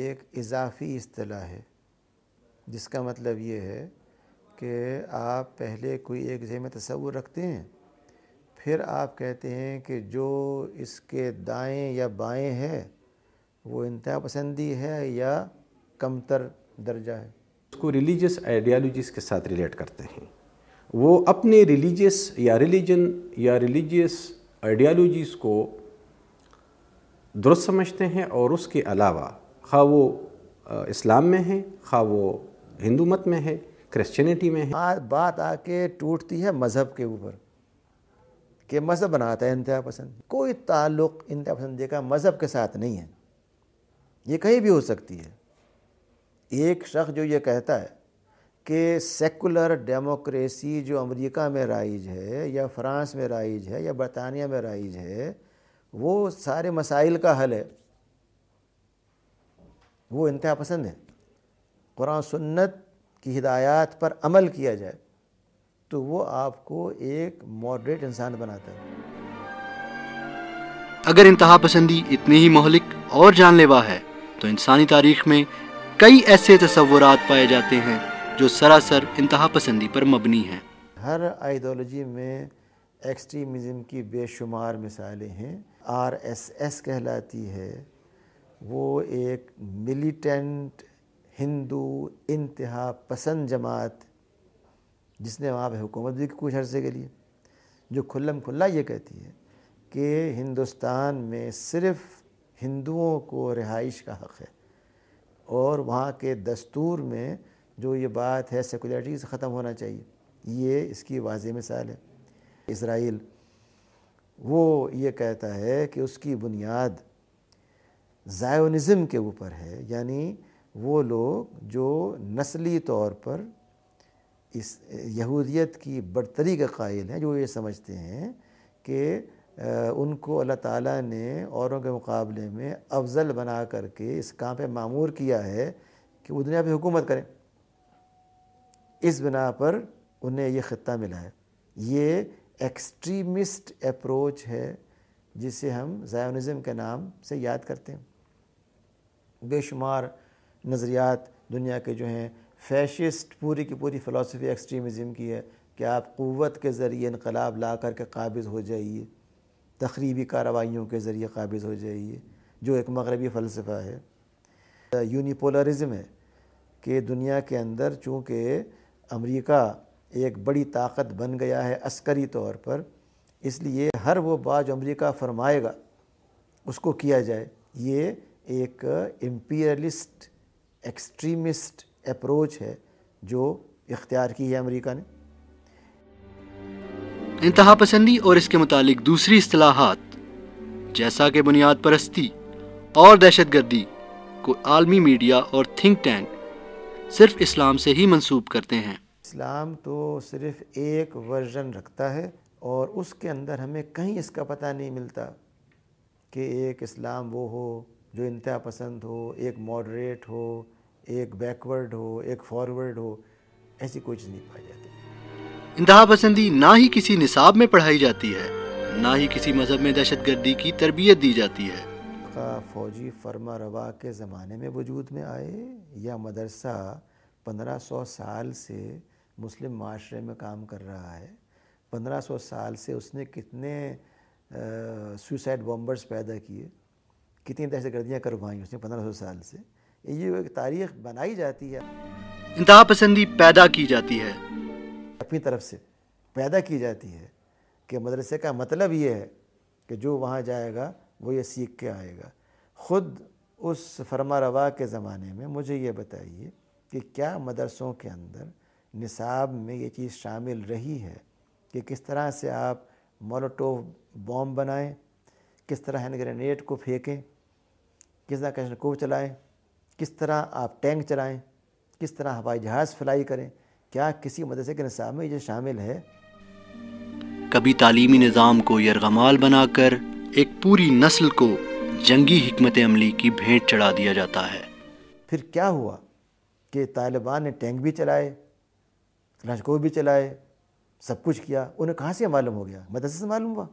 एक इजाफ़ी असलाह है जिसका मतलब ये है कि आप पहले कोई एक जहन में तस्वुर रखते हैं फिर आप कहते हैं कि जो इसके दाएँ या बाएँ है वो इंतहा पसंदी है या कमतर दर्जा है उसको रिलीजियस आइडियालॉजीज़ के साथ रिलेट करते हैं वो अपने रिलीजियस या रिलीजन या रिलीजियस आइडियालॉजीज़ को दुरुस्त समझते हैं और उसके अलावा खा वो इस्लाम में है खा वो हिंदू मत में है क्रिश्चनिटी में है आ, बात आके टूटती है मज़हब के ऊपर कि मज़हब बनाता है इंतहा पसंद कोई ताल्लुक इंतहा पसंदी का मज़हब के साथ नहीं है ये कहीं भी हो सकती है एक शख्स जो ये कहता है कि सेकुलर डेमोक्रेसी जो अमेरिका में राइज है या फ्रांस में राइज है या बरतानिया में राइज है वो सारे मसाइल का हल है वो इंतहा पसंद है कुरान सुन्नत की हिदायत पर अमल किया जाए तो वो आपको एक मॉडरेट इंसान बनाता है अगर इंतहा पसंदी इतनी ही मोहलिक और जानलेवा है तो इंसानी तारीख में कई ऐसे तस्वुरात पाए जाते हैं जो सरासर इंतहा पसंदी पर मबनी हैं हर आइडियोलॉजी में एक्सट्रीमिज़म की बेशुमार मिसालें हैं आर एस एस कहलाती है वो एक मिलिटेंट हिंदू इंतहा पसंद जमात जिसने वहाँ पर हुकूमत भी कुछ अरसे के लिए जो खुल्लम खुल्ला ये कहती है कि हिंदुस्तान में सिर्फ हिंदुओं को रिहाइश का हक़ है और वहाँ के दस्तूर में जो ये बात है सेकुलरिटी से ख़त्म होना चाहिए ये इसकी वाज मिसाल है इसराइल वो ये कहता है कि उसकी बुनियाद जायोनिज़म के ऊपर है यानी वो लोग जो नस्ली तौर पर इस यहूदियत की बढ़तरी का कायल हैं जो ये समझते हैं कि उनको अल्लाह ताला ने औरों के मुकाबले में अफजल बना करके इस काम पे मामूर किया है कि वो दुनिया पे हुकूमत करें इस बिना पर उन्हें ये ख़त्ता मिला है ये एक्सट्रीमिस्ट अप्रोच है जिसे हम जायोनिज़म के नाम से याद करते हैं बेशुमार नज़रियात दुनिया के जो हैं फैशिस्ट पूरी की पूरी फ़िलासफ़ी एक्सट्रीमिज़म की है कि आप क़वत के ज़रिए इनकलाब ला कर के काबिज़ हो जाइए तखरीबी कार्रवाइयों के ज़रिए काबिज़ हो जाइए जो एक मगरबी फ़लसफ़ा है यूनिपोलरिज़म है कि दुनिया के अंदर चूँकि अमरीका एक बड़ी ताकत बन गया है अस्करी तौर पर इसलिए हर वो बात जो अमरीका फरमाएगा उसको किया जाए ये एक एम्पियरलिस्ट एक्सट्रीमिस्ट अप्रोच है जो इख्तियार की है अमेरिका ने इंतहा पसंदी और इसके मुतालिक दूसरी असलाहत जैसा कि बुनियाद परस्ती और दहशत गर्दी को आलमी मीडिया और थिंक टैंक सिर्फ इस्लाम से ही मंसूब करते हैं इस्लाम तो सिर्फ एक वर्जन रखता है और उसके अंदर हमें कहीं इसका पता नहीं मिलता कि एक इस्लाम वो हो जो इंतहा पसंद हो एक मॉडरेट हो एक बैकवर्ड हो एक फॉरवर्ड हो ऐसी कोई चीज़ नहीं पाई जाती इंतहा पसंदी ना ही किसी निसाब में पढ़ाई जाती है ना ही किसी मज़हब में दहशत गर्दी की तरबियत दी जाती है फौजी फरमा रवा के ज़माने में वजूद में आए या मदरसा पंद्रह सौ साल से मुस्लिम माशरे में काम कर रहा है पंद्रह सौ साल से उसने कितने सुसाइड बॉम्बर्स पैदा किए कितनी दहशत गर्दियाँ करवाई उसने पंद्रह सौ साल से ये एक तारीख बनाई जाती है इंतहा पसंदी पैदा की जाती है अपनी तरफ से पैदा की जाती है कि मदरसे का मतलब ये है कि जो वहाँ जाएगा वो ये सीख के आएगा ख़ुद उस फरमा रवा के ज़माने में मुझे ये बताइए कि क्या मदरसों के अंदर निसाब में ये चीज़ शामिल रही है कि किस तरह से आप मोलोटो बॉम्ब बनाएं किस तरह हैंड ग्रेनेड को फेंकें किस तरह कैशन को चलाएं किस तरह आप टैंक चलाएं किस तरह हवाई जहाज़ फ्लाई करें क्या किसी मदरसे के निसाब में ये शामिल है कभी तालीमी निज़ाम को यरगमाल बनाकर एक पूरी नस्ल को जंगी हमत अमली की भेंट चढ़ा दिया जाता है फिर क्या हुआ कि तालिबान ने टैंक भी चलाए लश्को भी चलाए सब कुछ किया उन्हें कहाँ से मालूम हो गया मदरसे से मालूम हुआ